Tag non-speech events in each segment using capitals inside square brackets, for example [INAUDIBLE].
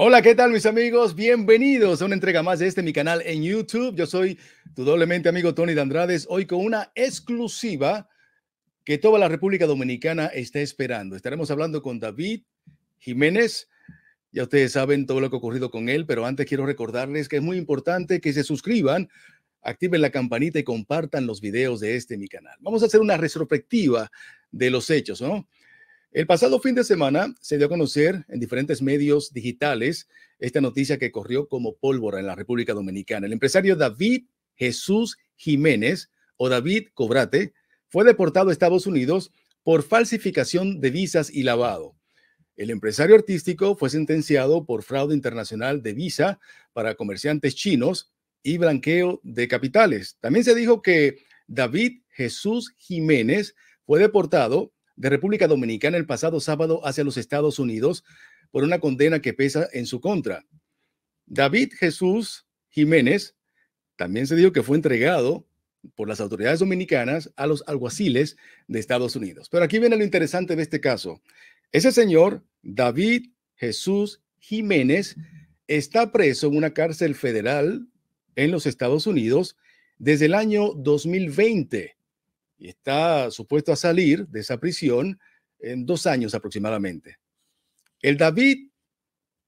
Hola, ¿qué tal mis amigos? Bienvenidos a una entrega más de este mi canal en YouTube. Yo soy tu doblemente amigo Tony de Andrades, hoy con una exclusiva que toda la República Dominicana está esperando. Estaremos hablando con David Jiménez. Ya ustedes saben todo lo que ha ocurrido con él, pero antes quiero recordarles que es muy importante que se suscriban, activen la campanita y compartan los videos de este mi canal. Vamos a hacer una retrospectiva de los hechos, ¿no? El pasado fin de semana se dio a conocer en diferentes medios digitales esta noticia que corrió como pólvora en la República Dominicana. El empresario David Jesús Jiménez o David Cobrate fue deportado a Estados Unidos por falsificación de visas y lavado. El empresario artístico fue sentenciado por fraude internacional de visa para comerciantes chinos y blanqueo de capitales. También se dijo que David Jesús Jiménez fue deportado de República Dominicana el pasado sábado hacia los Estados Unidos por una condena que pesa en su contra. David Jesús Jiménez también se dijo que fue entregado por las autoridades dominicanas a los alguaciles de Estados Unidos. Pero aquí viene lo interesante de este caso. Ese señor, David Jesús Jiménez, está preso en una cárcel federal en los Estados Unidos desde el año 2020 y está supuesto a salir de esa prisión en dos años aproximadamente. El David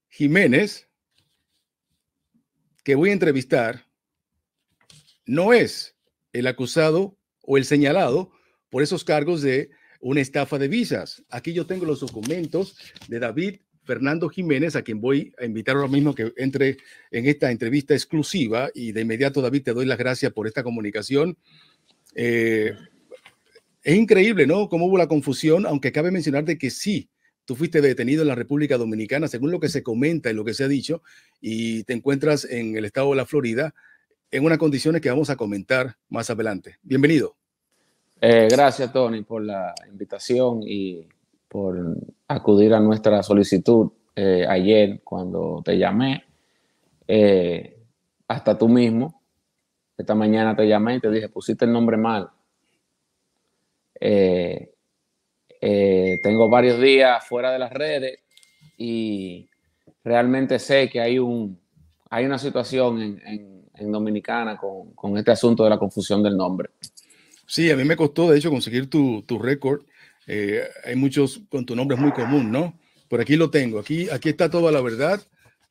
Jiménez, que voy a entrevistar, no es el acusado o el señalado por esos cargos de una estafa de visas. Aquí yo tengo los documentos de David Fernando Jiménez, a quien voy a invitar ahora mismo que entre en esta entrevista exclusiva y de inmediato, David, te doy las gracias por esta comunicación. Eh, es increíble, ¿no? Cómo hubo la confusión, aunque cabe mencionar de que sí, tú fuiste detenido en la República Dominicana, según lo que se comenta y lo que se ha dicho, y te encuentras en el estado de la Florida en unas condiciones que vamos a comentar más adelante. Bienvenido. Eh, gracias, Tony, por la invitación y por acudir a nuestra solicitud eh, ayer cuando te llamé. Eh, hasta tú mismo. Esta mañana te llamé y te dije, pusiste el nombre mal. Eh, eh, tengo varios días fuera de las redes y realmente sé que hay, un, hay una situación en, en, en Dominicana con, con, este asunto de la confusión del nombre. Sí, a mí me costó, de hecho, conseguir tu, tu récord. Eh, hay muchos con tu nombre es muy común, ¿no? Por aquí lo tengo. Aquí, aquí está toda la verdad.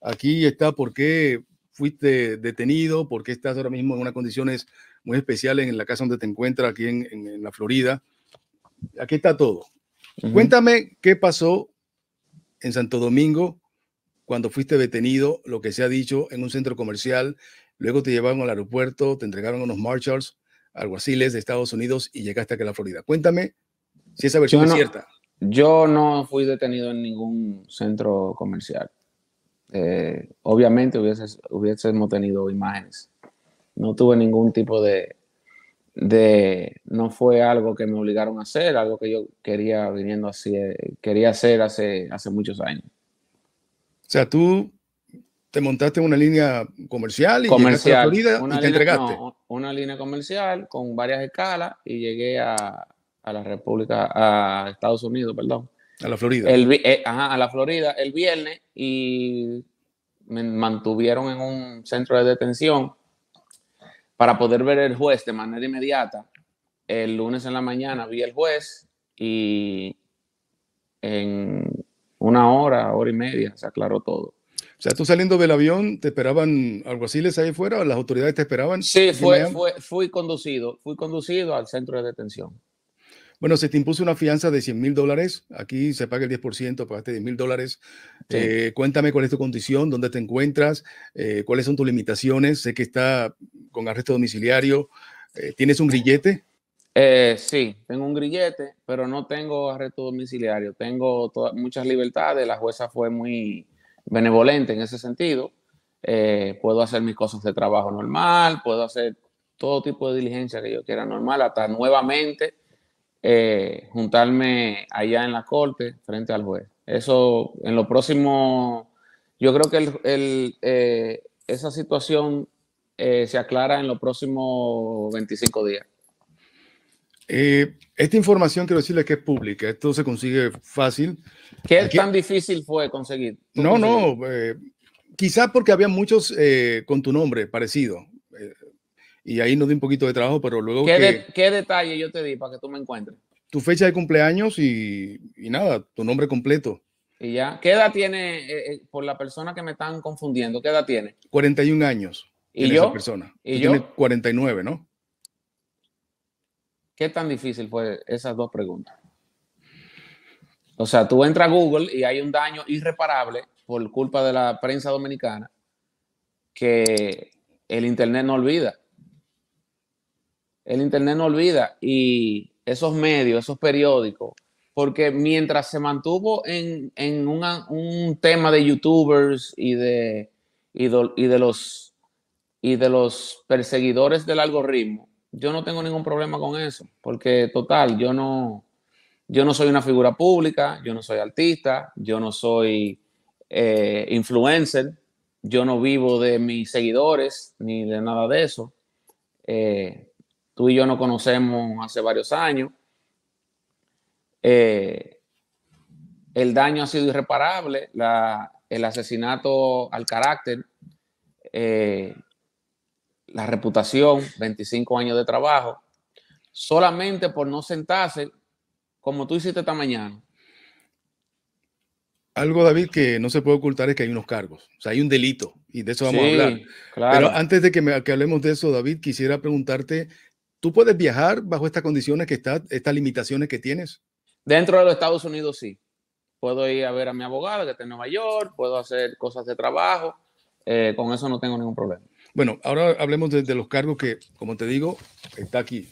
Aquí está por qué fuiste detenido, por qué estás ahora mismo en unas condiciones muy especiales en la casa donde te encuentras, aquí en, en la Florida aquí está todo. Cuéntame qué pasó en Santo Domingo cuando fuiste detenido, lo que se ha dicho en un centro comercial, luego te llevaron al aeropuerto, te entregaron unos marshals, alguaciles de Estados Unidos y llegaste aquí a la Florida. Cuéntame si esa versión es cierta. Yo no fui detenido en ningún centro comercial. Eh, obviamente hubiésemos tenido imágenes. No tuve ningún tipo de, de no fue algo que me obligaron a hacer, algo que yo quería viniendo así, quería hacer hace, hace muchos años. O sea, tú te montaste en una línea comercial y comercial, Florida y te entregaste. una línea comercial con varias escalas y llegué a, a la República, a Estados Unidos, perdón. A la Florida. Eh, a la Florida el viernes y me mantuvieron en un centro de detención para poder ver el juez de manera inmediata. El lunes en la mañana vi el juez y en una hora, hora y media se aclaró todo. O sea, tú saliendo del avión, ¿te esperaban alguaciles ahí fuera, las autoridades te esperaban? Sí, fui conducido, fui conducido al centro de detención. Bueno, se te impuso una fianza de 100 mil dólares. Aquí se paga el 10%, pagaste 10 mil dólares. Eh, cuéntame cuál es tu condición, dónde te encuentras, eh, cuáles son tus limitaciones. Sé que está con arresto domiciliario. Eh, ¿Tienes un grillete? sí, tengo un grillete, pero no tengo arresto domiciliario. Tengo muchas libertades. La jueza fue muy benevolente en ese sentido. puedo hacer mis cosas de trabajo normal, puedo hacer todo tipo de diligencia que yo quiera normal, hasta nuevamente eh, juntarme allá en la corte frente al juez. Eso en lo próximo, yo creo que el, eh, esa situación eh, se aclara en los próximos 25 días. esta información quiero decirle que es pública, esto se consigue fácil. ¿Qué tan difícil fue conseguir? No, no, quizás porque había muchos con tu nombre parecido, y ahí nos di un poquito de trabajo, pero luego... ¿Qué, detalle yo te di para que tú me encuentres? Tu fecha de cumpleaños y, nada, tu nombre completo. Y ya, ¿qué edad tiene, eh, eh, por la persona que me están confundiendo, qué edad tiene? 41 años. ¿Y yo? persona. ¿Y 49, ¿no? ¿Qué tan difícil fue esas dos preguntas? O sea, tú entras a Google y hay un daño irreparable por culpa de la prensa dominicana que el Internet no olvida. El Internet no olvida y esos medios, esos periódicos, porque mientras se mantuvo en, un tema de youtubers y de, y, de los, y de los perseguidores del algoritmo, yo no tengo ningún problema con eso, porque total, yo no, yo no soy una figura pública, yo no soy artista, yo no soy eh, influencer, yo no vivo de mis seguidores ni de nada de eso. Eh, tú y yo nos conocemos hace varios años. Eh, el daño ha sido irreparable, el asesinato al carácter, eh, la reputación, 25 años de trabajo, solamente por no sentarse como tú hiciste esta mañana. Algo, David, que no se puede ocultar es que hay unos cargos, o sea, hay un delito, y de eso vamos a hablar. Pero antes de que hablemos de eso, David, quisiera preguntarte ¿Tú puedes viajar bajo estas condiciones que estás, estas limitaciones que tienes? Dentro de los Estados Unidos sí. Puedo ir a ver a mi abogado que está en Nueva York, puedo hacer cosas de trabajo, eh, con eso no tengo ningún problema. Bueno, ahora hablemos de, los cargos que, como te digo, está aquí.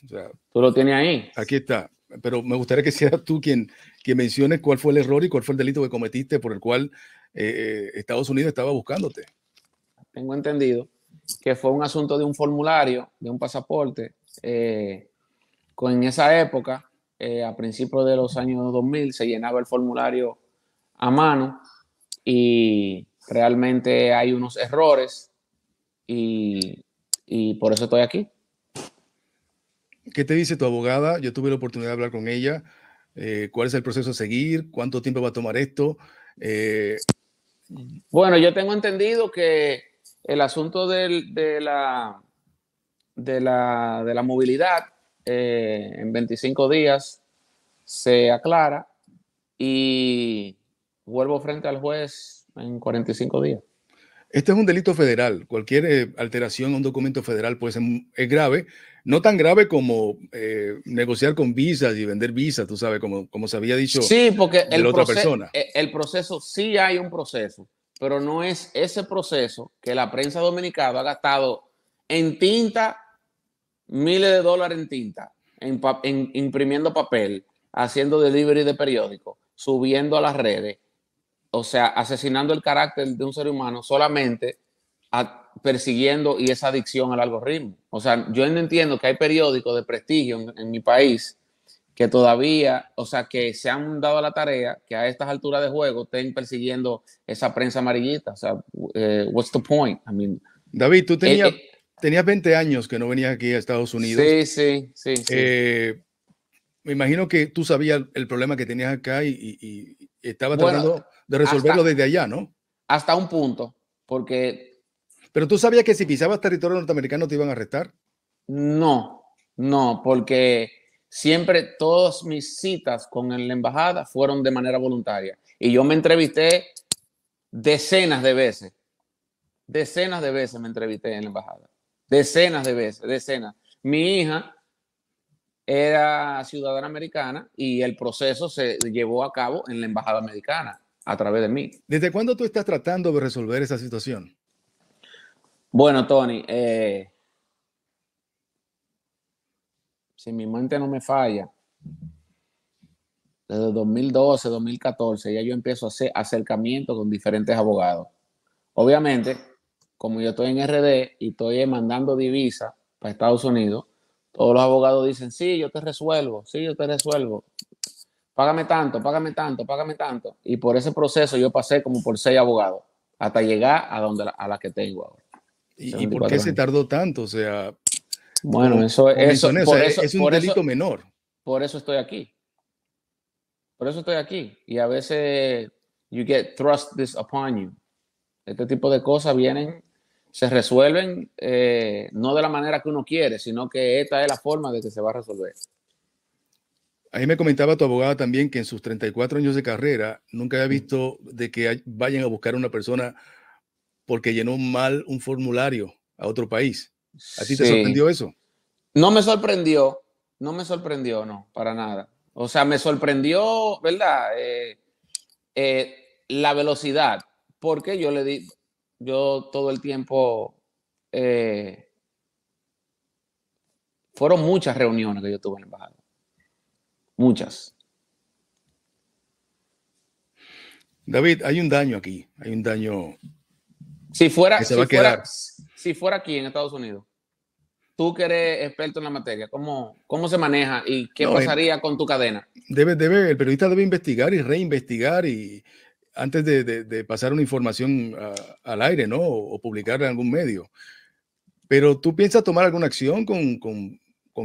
tú lo tienes ahí. Aquí está. Pero me gustaría que seas tú quien, que menciones cuál fue el error y cuál fue el delito que cometiste por el cual eh, eh, Estados Unidos estaba buscándote. Tengo entendido que fue un asunto de un formulario, de un pasaporte, eh, con en esa época, eh, a principios de los años 2000, se llenaba el formulario a mano y realmente hay unos errores y, por eso estoy aquí. ¿Qué te dice tu abogada? Yo tuve la oportunidad de hablar con ella. Eh, ¿Cuál es el proceso a seguir? ¿Cuánto tiempo va a tomar esto? bueno, yo tengo entendido que el asunto de la, de la, movilidad eh, en 25 días se aclara y vuelvo frente al juez en 45 días. Este es un delito federal. Cualquier eh, alteración a un documento federal puede ser es grave. No tan grave como eh, negociar con visas y vender visas, tú sabes, como, se había dicho sí, porque el El proceso, sí hay un proceso, pero no es ese proceso que la prensa dominicana ha gastado en tinta miles de dólares en tinta, en, imprimiendo papel, haciendo delivery de periódico, subiendo a las redes, o sea, asesinando el carácter de un ser humano solamente persiguiendo y esa adicción al algoritmo. O sea, yo entiendo que hay periódicos de prestigio en, mi país que todavía, o sea, que se han dado la tarea que a estas alturas de juego estén persiguiendo esa prensa amarillita. O sea, eh, what's the point? I mean, David, tú eh, tenías, eh, tenías 20 años que no venías aquí a Estados Unidos. Sí, sí, sí. Eh, me imagino que tú sabías el problema que tenías acá y, estabas tratando de resolverlo desde allá, ¿no? Hasta un punto, porque... Pero tú sabías que si pisabas territorio norteamericano te iban a arrestar. No, no, porque siempre todas mis citas con la embajada fueron de manera voluntaria. Y yo me entrevisté decenas de veces. Decenas de veces me entrevisté en la embajada decenas de veces, decenas. Mi hija era ciudadana americana y el proceso se llevó a cabo en la embajada americana a través de mí. ¿Desde cuándo tú estás tratando de resolver esa situación? Bueno, Tony, eh, si mi mente no me falla, desde 2012, 2014, ya yo empiezo a hacer acercamiento con diferentes abogados. Obviamente, como yo estoy en RD y estoy eh, mandando divisa para Estados Unidos, todos los abogados dicen, sí, yo te resuelvo, sí, yo te resuelvo, págame tanto, págame tanto, págame tanto. Y por ese proceso yo pasé como por seis abogados hasta llegar a donde a la que tengo ahora. ¿Y, por qué se tardó tanto? O sea, bueno, eso, es un delito menor. Por eso estoy aquí. Por eso estoy aquí. Y a veces you get thrust this upon you. Este tipo de cosas vienen se resuelven eh, no de la manera que uno quiere, sino que esta es la forma de que se va a resolver. Ahí me comentaba tu abogada también que en sus 34 años de carrera nunca había visto de que vayan a buscar a una persona porque llenó mal un formulario a otro país. ¿A ti te sorprendió eso? No me sorprendió, no me sorprendió, no, para nada. O sea, me sorprendió, ¿verdad? Eh, eh, la velocidad, porque yo le di, yo todo el tiempo, eh, fueron muchas reuniones que yo tuve en el embajada, muchas. David, hay un daño aquí, hay un daño. Si fuera, si fuera, aquí en Estados Unidos, tú que eres experto en la materia, ¿cómo, cómo se maneja y qué eh, pasaría con tu cadena? Debe, debe, el periodista debe investigar y reinvestigar y, antes de, pasar una información ah, al aire, ¿no? O, publicarla en algún medio. Pero tú piensas tomar alguna acción con,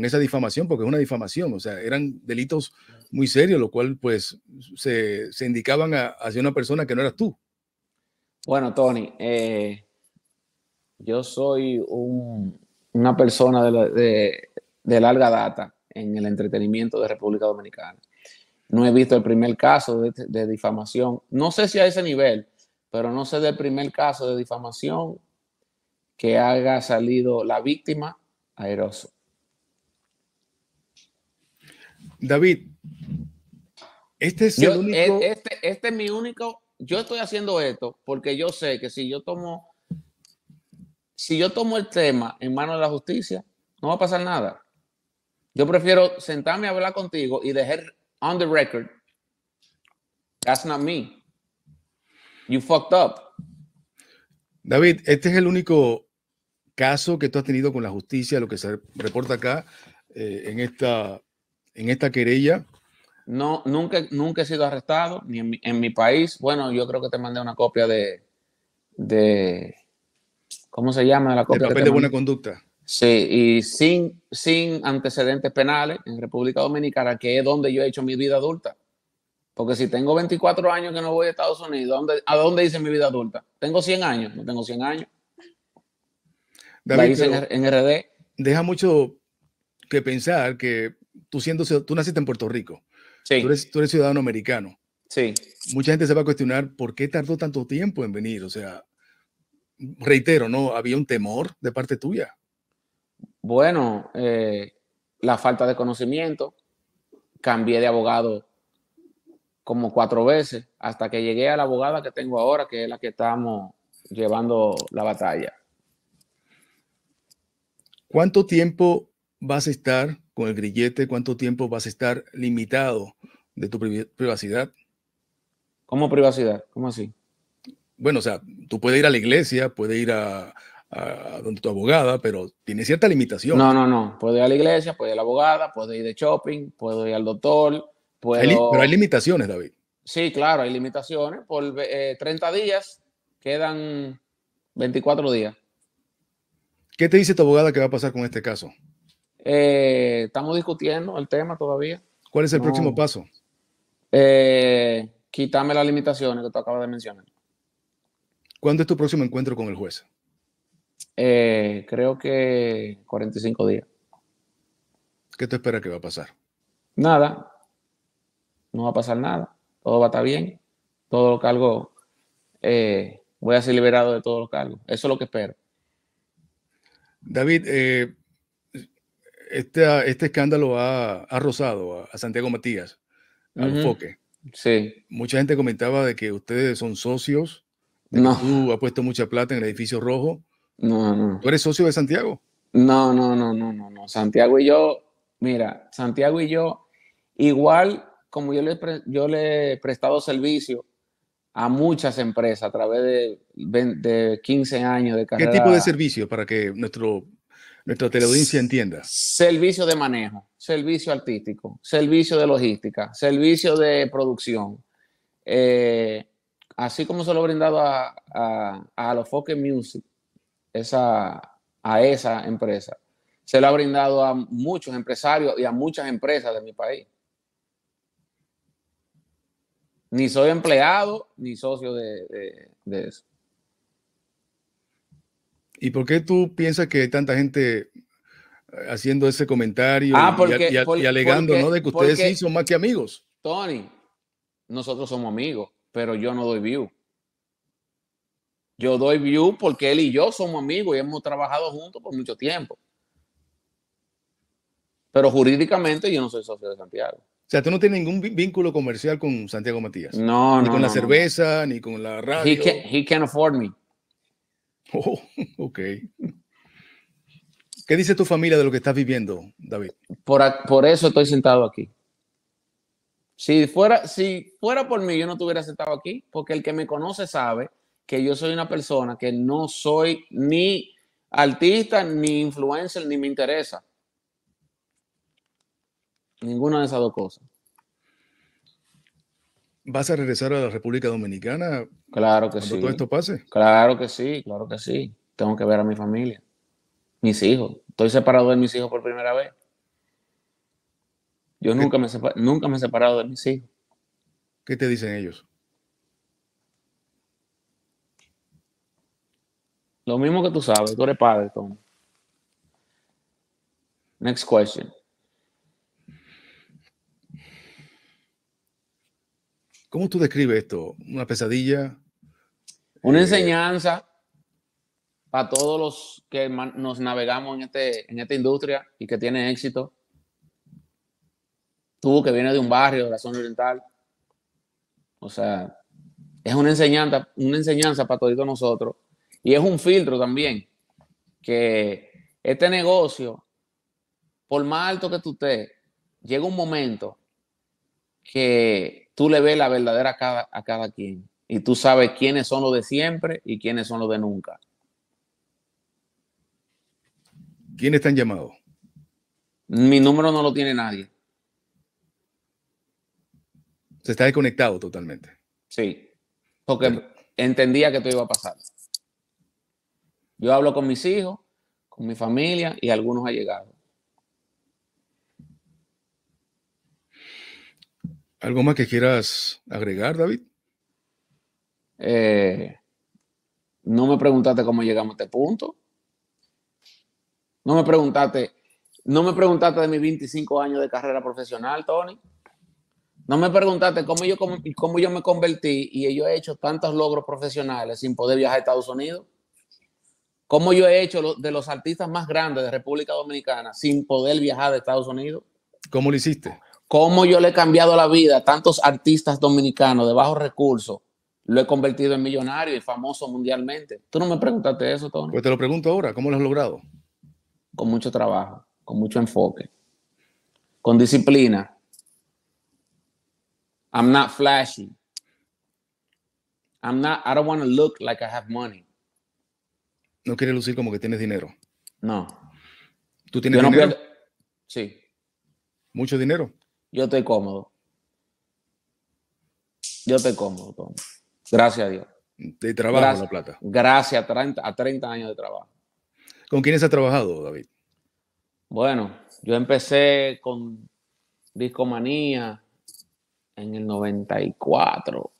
esa difamación, porque es una difamación, o sea, eran delitos muy serios, lo cual pues se, indicaban hacia una persona que no eras tú. Bueno, Tony, eh, yo soy una persona de larga data en el entretenimiento de República Dominicana. No he visto el primer caso de, difamación. No sé si a ese nivel, pero no sé del primer caso de difamación que haya salido la víctima airoso. David, este es el único. E, este, este, es mi único. Yo estoy haciendo esto porque yo sé que si yo tomo, si yo tomo el tema en manos de la justicia, no va a pasar nada. Yo prefiero sentarme a hablar contigo y dejar, on the record, that's not me. You fucked up. David, este es el único caso que tú has tenido con la justicia, lo que se reporta acá eh, en, esta, en esta querella. No, nunca, nunca he sido arrestado, ni en mi, país. Bueno, yo creo que te mandé una copia de, de ¿cómo se llama? La copia el papel de buena conducta. Sí, y sin, sin antecedentes penales en República Dominicana, que es donde yo he hecho mi vida adulta. Porque si tengo 24 años que no voy a Estados Unidos, ¿a dónde, hice mi vida adulta? ¿Tengo 100 años? No tengo 100 años. en, RD. Deja mucho que pensar que tú, siendo, tú naciste en Puerto Rico. Sí. Tú, eres, tú eres ciudadano americano. Sí. Mucha gente se va a cuestionar por qué tardó tanto tiempo en venir. O sea, reitero, ¿no? Había un temor de parte tuya. Bueno, eh, la falta de conocimiento, cambié de abogado como cuatro veces hasta que llegué a la abogada que tengo ahora, que es la que estamos llevando la batalla. ¿Cuánto tiempo vas a estar con el grillete? ¿Cuánto tiempo vas a estar limitado de tu privacidad? ¿Cómo privacidad? ¿Cómo así? Bueno, o sea, tú puedes ir a la iglesia, puedes ir a, a, donde tu abogada, pero tiene cierta limitación. No, no, no. Puedo ir a la iglesia, puedo ir a la abogada, puedo ir de shopping, puedo ir al doctor. Puedo... pero hay limitaciones, David. Sí, claro, hay limitaciones. Por 30 eh, días quedan 24 días. ¿Qué te dice tu abogada que va a pasar con este caso? Eh, estamos discutiendo el tema todavía. ¿Cuál es el próximo paso? Eh, quítame las limitaciones que tú acabas de mencionar. ¿Cuándo es tu próximo encuentro con el juez? Eh, creo que 45 días. ¿Qué te espera que va a pasar? Nada. No va a pasar nada. Todo va a estar bien. todo lo cargo. Eh, voy a ser liberado de todos los cargos. Eso es lo que espero. David, eh, este, este, escándalo ha, rozado a, Santiago Matías, al Mucha gente comentaba de que ustedes son socios, no. puesto mucha plata en el edificio rojo no, no. ¿Tú eres socio de Santiago? No, no, no, no, no, no. Santiago y yo, mira, Santiago y yo, igual como yo le, yo le he prestado servicio a muchas empresas a través de, 15 años de carrera. ¿Qué tipo de servicio para que nuestro, nuestra teleaudiencia entienda? Servicio de manejo, servicio artístico, servicio de logística, servicio de producción. Eh, así como se lo he brindado a, a los Focus Music, esa, a esa empresa. Se lo ha brindado a muchos empresarios y a muchas empresas de mi país. Ni soy empleado ni socio de, eso. ¿Y por qué tú piensas que hay tanta gente eh, haciendo ese comentario ah, y, alegando ¿no? de que ustedes sí son más que amigos? Tony, nosotros somos amigos, pero yo no doy view. Yo doy view porque él y yo somos amigos y hemos trabajado juntos por mucho tiempo. Pero jurídicamente yo no soy socio de Santiago. O sea, tú no tienes ningún vínculo comercial con Santiago Matías. No, no. Ni con la cerveza, ni con la radio. He can, afford me. Oh, [LAUGHS] ok. ¿Qué dice tu familia de lo que estás viviendo, David? Por, por eso estoy sentado aquí. Si fuera, si fuera por mí, yo no estuviera sentado aquí, porque el que me conoce sabe que yo soy una persona que no soy ni artista, ni influencer, ni me interesa. Ninguna de esas dos cosas. ¿Vas a regresar a la República Dominicana? Claro que cuando sí. todo esto pase? Claro que sí, claro que sí. Tengo que ver a mi familia, mis hijos. Estoy separado de mis hijos por primera vez. Yo nunca me, nunca me he separado de mis hijos. ¿Qué te dicen ellos? Lo mismo que tú sabes, tú eres padre, Tom. Next question. ¿Cómo tú describes esto? ¿Una pesadilla? Una eh, enseñanza para todos los que nos navegamos en, este, en esta industria y que tienen éxito. Tú que vienes de un barrio de la zona oriental. O sea, es una enseñanza, una enseñanza para todos nosotros y es un filtro también, que este negocio, por más alto que tú estés, llega un momento que tú le ves la verdadera a cada, a cada quien y tú sabes quiénes son los de siempre y quiénes son los de nunca. ¿Quiénes están llamados? Mi número no lo tiene nadie. Se está desconectado totalmente. Sí, porque entendía que esto iba a pasar. Yo hablo con mis hijos, con mi familia y algunos llegado. ¿Algo más que quieras agregar, David? Eh, no me preguntaste cómo llegamos a este punto. No me preguntaste, no me preguntaste de mis 25 años de carrera profesional, Tony. No me preguntaste cómo yo, cómo yo me convertí y yo he hecho tantos logros profesionales sin poder viajar a Estados Unidos. ¿Cómo yo he hecho de los artistas más grandes de República Dominicana sin poder viajar de Estados Unidos? ¿Cómo lo hiciste? ¿Cómo yo le he cambiado la vida a tantos artistas dominicanos de bajos recursos? Lo he convertido en millonario y famoso mundialmente. Tú no me preguntaste eso, Tony. Pues te lo pregunto ahora, ¿cómo lo has logrado? Con mucho trabajo, con mucho enfoque, con disciplina. I'm not flashy. I'm not, I don't want to look like I have money no quieres lucir como que tienes dinero. No. ¿Tú tienes dinero? Sí. ¿Mucho dinero? Yo estoy cómodo. Yo estoy cómodo, Tom. Gracias a Dios. De trabajo la plata. Gracias a 30, a 30 años de trabajo. ¿Con quiénes has trabajado, David? Bueno, yo empecé con Discomanía en el 94,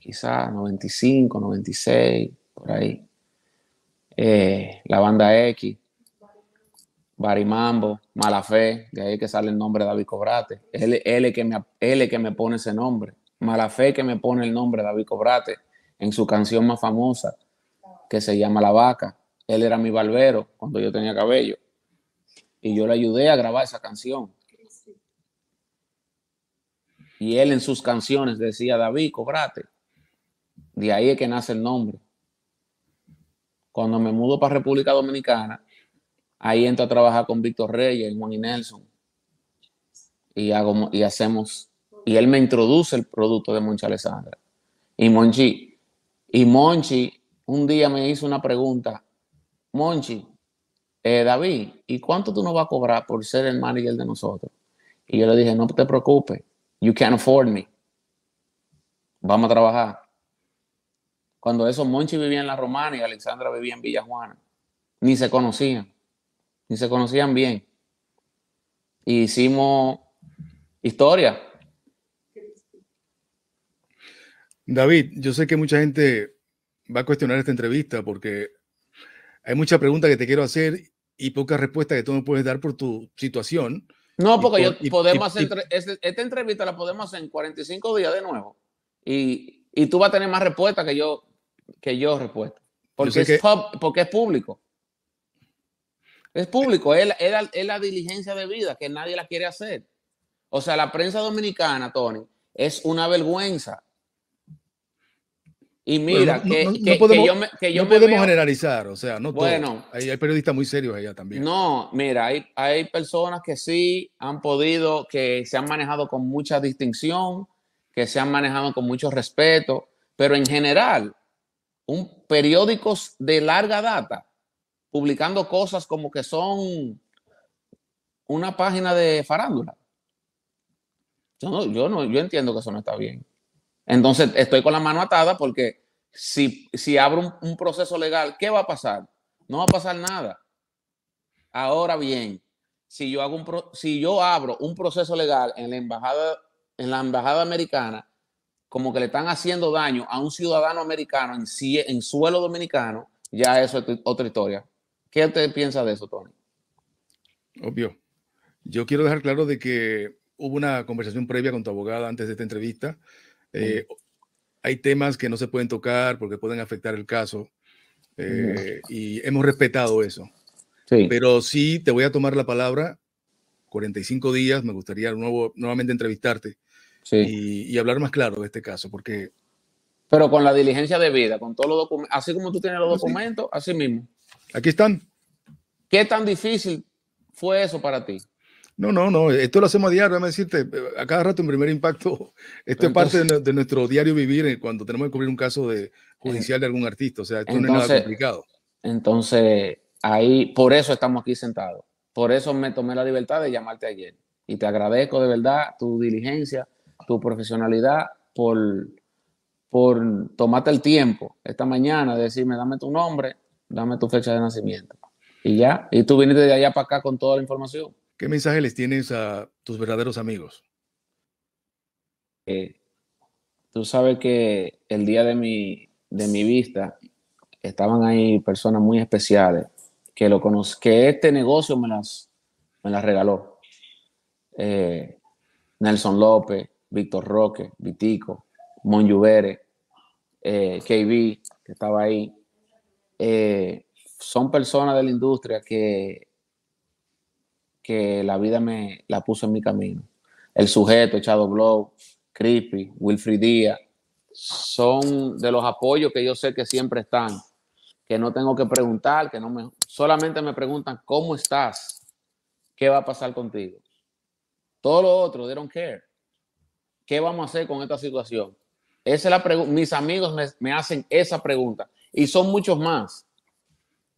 quizás 95, 96, por ahí. Eh, la banda X, Barimambo, Malafé, de ahí que sale el nombre de David Cobrate. Él, es que me, que me pone ese nombre. fe que me pone el nombre de David Cobrate en su canción más famosa, que se llama La Vaca. Él era mi barbero cuando yo tenía cabello. Y yo le ayudé a grabar esa canción. Y él en sus canciones decía David Cobrate. De ahí es que nace el nombre. Cuando me mudo para República Dominicana, ahí entro a trabajar con Víctor Reyes, Juan y Nelson. Y, hago, y hacemos, y él me introduce el producto de Moncha Alessandra. Y Monchi, y Monchi un día me hizo una pregunta, Monchi, eh, David, ¿y cuánto tú nos vas a cobrar por ser el manager de nosotros? Y yo le dije, no te preocupes, you can afford me. Vamos a trabajar. Cuando eso, Monchi vivía en La Romana y Alexandra vivía en Villa Juana, Ni se conocían, ni se conocían bien. E hicimos historia. David, yo sé que mucha gente va a cuestionar esta entrevista porque hay muchas preguntas que te quiero hacer y pocas respuestas que tú me puedes dar por tu situación. No, porque yo podemos hacer, esta entrevista la podemos hacer en 45 días de nuevo y, y tú vas a tener más respuestas que yo que yo respuesta. Porque, es, público. Es público, es la, diligencia de vida que nadie la quiere hacer. O sea, la prensa dominicana, Tony, es una vergüenza. Y mira, que, podemos, yo podemos generalizar, o sea, no bueno, Hay, hay, periodistas muy serios allá también. No, mira, hay, hay personas que sí han podido, que se han manejado con mucha distinción, que se han manejado con mucho respeto, pero en general, un periódicos de larga data, publicando cosas como que son una página de farándula. Yo no, yo entiendo que eso no está bien. Entonces estoy con la mano atada porque si, abro un, proceso legal, ¿qué va a pasar? No va a pasar nada. Ahora bien, si yo, hago un si yo abro un proceso legal en la embajada, en la embajada americana, como que le están haciendo daño a un ciudadano americano en, en suelo dominicano, ya eso es otra historia. ¿Qué te piensa de eso, Tony? Obvio. Yo quiero dejar claro de que hubo una conversación previa con tu abogada antes de esta entrevista. Eh, hay temas que no se pueden tocar porque pueden afectar el caso eh, y hemos respetado eso. Sí. Pero sí te voy a tomar la palabra. 45 días, me gustaría nuevo, nuevamente entrevistarte y, hablar más claro de este caso, porque... Pero con la diligencia de vida, con todos los documentos, así como tú tienes los ah, documentos, así mismo. Aquí están. ¿Qué tan difícil fue eso para ti? No, no, no, esto lo hacemos a diario, déjame decirte, a cada rato en primer impacto, [LAUGHS] esto es parte de, nuestro diario vivir eh, cuando tenemos que cubrir un caso de, eh, judicial de algún artista, o sea, esto no es nada complicado. Entonces, ahí, por eso estamos aquí sentados, por eso me tomé la libertad de llamarte ayer y te agradezco de verdad tu diligencia, tu profesionalidad por, por tomarte el tiempo esta mañana de decirme, dame tu nombre, dame tu fecha de nacimiento. Y ya, y tú viniste de allá para acá con toda la información. ¿Qué mensaje les tienes a tus verdaderos amigos? Eh, tú sabes que el día de mi, de mi vista estaban ahí personas muy especiales que, lo que este negocio me las, me las regaló. Eh, Nelson López, Víctor Roque, Vitico, Monjuvere, eh, KB, que estaba ahí. Eh, son personas de la industria que, que la vida me la puso en mi camino. El sujeto, Echado Blow, Creepy, Wilfrid Díaz, son de los apoyos que yo sé que siempre están, que no tengo que preguntar, que no me solamente me preguntan cómo estás, qué va a pasar contigo. Todo lo otro, they don't care. ¿qué vamos a hacer con esta situación? Esa es la pregunta. Mis amigos me, hacen esa pregunta y son muchos más.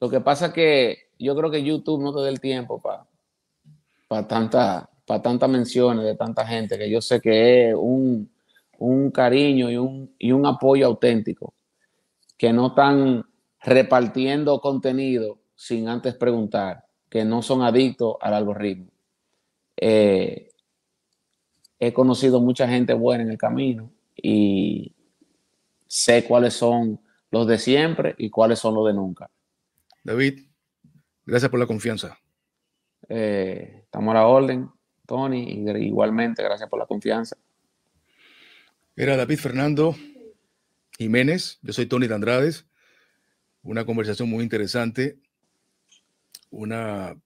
Lo que pasa es que yo creo que YouTube no te da el tiempo para tantas para tanta menciones de tanta gente que yo sé que es un, cariño y un, y un apoyo auténtico que no están repartiendo contenido sin antes preguntar, que no son adictos al algoritmo. Eh, he conocido mucha gente buena en el camino y sé cuáles son los de siempre y cuáles son los de nunca. David, gracias por la confianza. Eh, estamos a la orden, Tony, igualmente gracias por la confianza. Era David Fernando Jiménez, yo soy Tony de Andrades. Una conversación muy interesante, una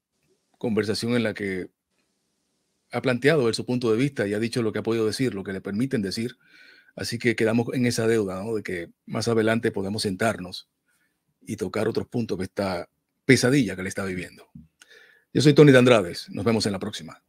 conversación en la que ha planteado él su punto de vista y ha dicho lo que ha podido decir, lo que le permiten decir. Así que quedamos en esa deuda, ¿no? De que más adelante podemos sentarnos y tocar otros puntos de esta pesadilla que le está viviendo. Yo soy Tony de Andrades. Nos vemos en la próxima.